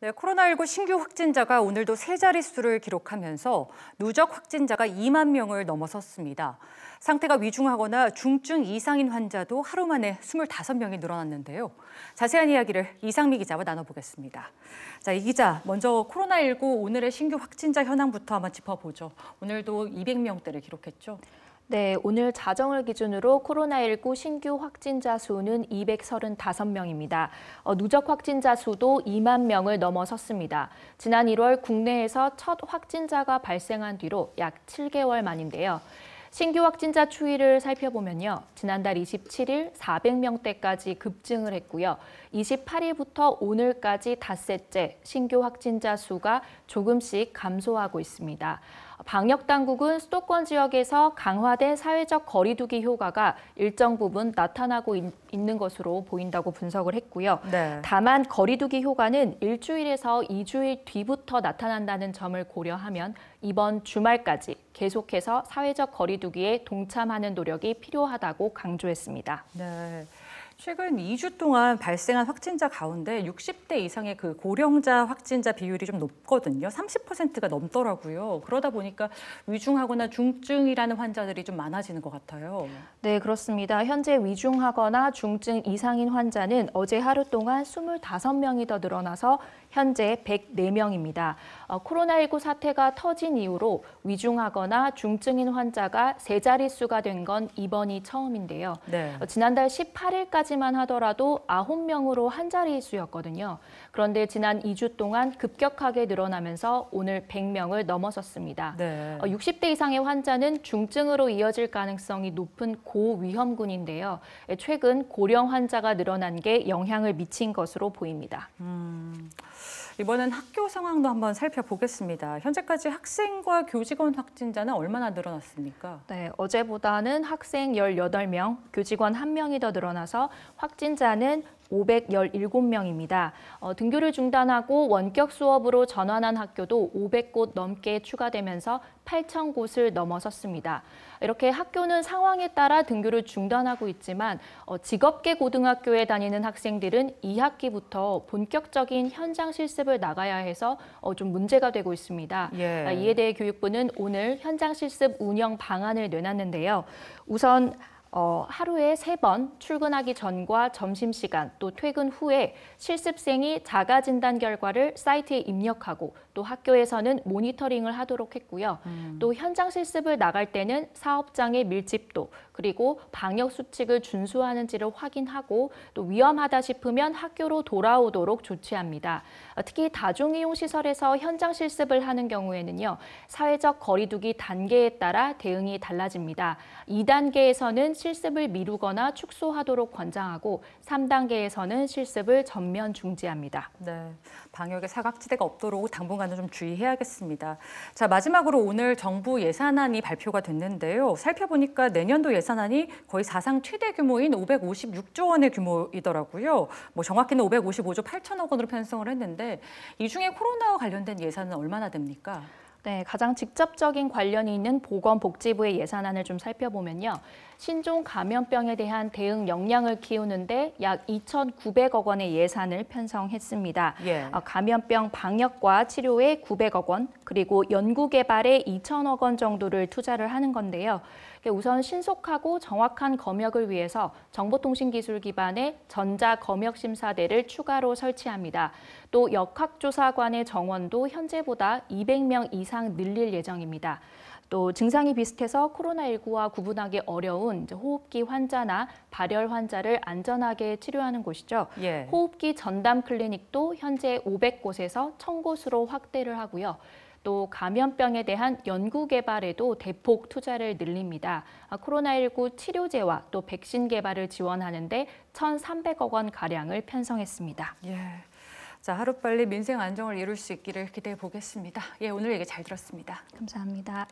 네, 코로나19 신규 확진자가 오늘도 세 자릿수를 기록하면서 누적 확진자가 2만 명을 넘어섰습니다. 상태가 위중하거나 중증 이상인 환자도 하루 만에 25명이 늘어났는데요. 자세한 이야기를 이상미 기자와 나눠보겠습니다. 자, 이 기자, 먼저 코로나19 오늘의 신규 확진자 현황부터 한번 짚어보죠. 오늘도 200명대를 기록했죠. 네, 오늘 자정을 기준으로 코로나19 신규 확진자 수는 235명입니다. 어, 누적 확진자 수도 2만 명을 넘어섰습니다. 지난 1월 국내에서 첫 확진자가 발생한 뒤로 약 7개월 만인데요. 신규 확진자 추이를 살펴보면요. 지난달 27일 400명대까지 급증을 했고요. 28일부터 오늘까지 닷새째 신규 확진자 수가 조금씩 감소하고 있습니다. 방역 당국은 수도권 지역에서 강화된 사회적 거리두기 효과가 일정 부분 나타나고 있, 는 것으로 보인다고 분석을 했고요. 네. 다만 거리두기 효과는 일주일에서 이주일 뒤부터 나타난다는 점을 고려하면 이번 주말까지 계속해서 사회적 거리두기에 동참하는 노력이 필요하다고 강조했습니다. 네. 최근 2주 동안 발생한 확진자 가운데 60대 이상의 그 고령자 확진자 비율이 좀 높거든요. 30%가 넘더라고요. 그러다 보니까 위중하거나 중증이라는 환자들이 좀 많아지는 것 같아요. 네, 그렇습니다. 현재 위중하거나 중증 이상인 환자는 어제 하루 동안 25명이 더 늘어나서 현재 104명입니다. 어, 코로나19 사태가 터진 이후로 위중하거나 중증인 환자가 세 자릿수가 된 건 이번이 처음인데요. 네. 어, 지난달 18일까지 1까지만 하더라도 9명으로 한 자리 수였거든요. 그런데 지난 2주 동안 급격하게 늘어나면서 오늘 100명을 넘어섰습니다. 네. 60대 어, 이상의 환자는 중증으로 이어질 가능성이 높은 고위험군인데요. 예, 최근 고령 환자가 늘어난 게 영향을 미친 것으로 보입니다. 음... 이번엔 학교 상황도 한번 살펴보겠습니다. 현재까지 학생과 교직원 확진자는 얼마나 늘어났습니까? 네, 어제보다는 학생 18명, 교직원 1명이 더 늘어나서 확진자는 517명입니다. 어, 등교를 중단하고 원격 수업으로 전환한 학교도 500곳 넘게 추가되면서 8천 곳을 넘어섰습니다. 이렇게 학교는 상황에 따라 등교를 중단하고 있지만 어, 직업계 고등학교에 다니는 학생들은 2학기부터 본격적인 현장 실습을 나가야 해서 어, 좀 문제가 되고 있습니다. 예. 아, 이에 대해 교육부는 오늘 현장 실습 운영 방안을 내놨는데요. 우선 어, 하루에 세 번 출근하기 전과 점심시간 또 퇴근 후에 실습생이 자가 진단 결과를 사이트에 입력하고 또 학교에서는 모니터링을 하도록 했고요. 음. 또 현장 실습을 나갈 때는 사업장의 밀집도 그리고 방역 수칙을 준수하는지를 확인하고 또 위험하다 싶으면 학교로 돌아오도록 조치합니다. 어, 특히 다중이용 시설에서 현장 실습을 하는 경우에는요. 사회적 거리두기 단계에 따라 대응이 달라집니다. 2단계에서는 실습을 미루거나 축소하도록 권장하고 3단계에서는 실습을 전면 중지합니다. 네, 방역의 사각지대가 없도록 당분간은 좀 주의해야겠습니다. 자, 마지막으로 오늘 정부 예산안이 발표가 됐는데요. 살펴보니까 내년도 예산안이 거의 사상 최대 규모인 556조 원의 규모이더라고요. 뭐 정확히는 555조 8천억 원으로 편성을 했는데 이 중에 코로나와 관련된 예산은 얼마나 됩니까? 네, 가장 직접적인 관련이 있는 보건복지부의 예산안을 좀 살펴보면요. 신종 감염병에 대한 대응 역량을 키우는데 약 2,900억 원의 예산을 편성했습니다. 예. 어, 감염병 방역과 치료에 900억 원, 그리고 연구개발에 2,000억 원 정도를 투자를 하는 건데요. 우선 신속하고 정확한 검역을 위해서 정보통신기술 기반의 전자검역심사대를 추가로 설치합니다. 또 역학조사관의 정원도 현재보다 200명 이상 늘릴 예정입니다. 또 증상이 비슷해서 코로나19와 구분하기 어려운 호흡기 환자나 발열 환자를 안전하게 치료하는 곳이죠. 예. 호흡기 전담 클리닉도 현재 500곳에서 1000곳으로 확대를 하고요. 또 감염병에 대한 연구 개발에도 대폭 투자를 늘립니다. 아, 코로나19 치료제와 또 백신 개발을 지원하는데 1,300억 원 가량을 편성했습니다. 예. 자, 하루빨리 민생 안정을 이룰 수 있기를 기대해 보겠습니다. 예, 오늘 얘기 잘 들었습니다. 감사합니다.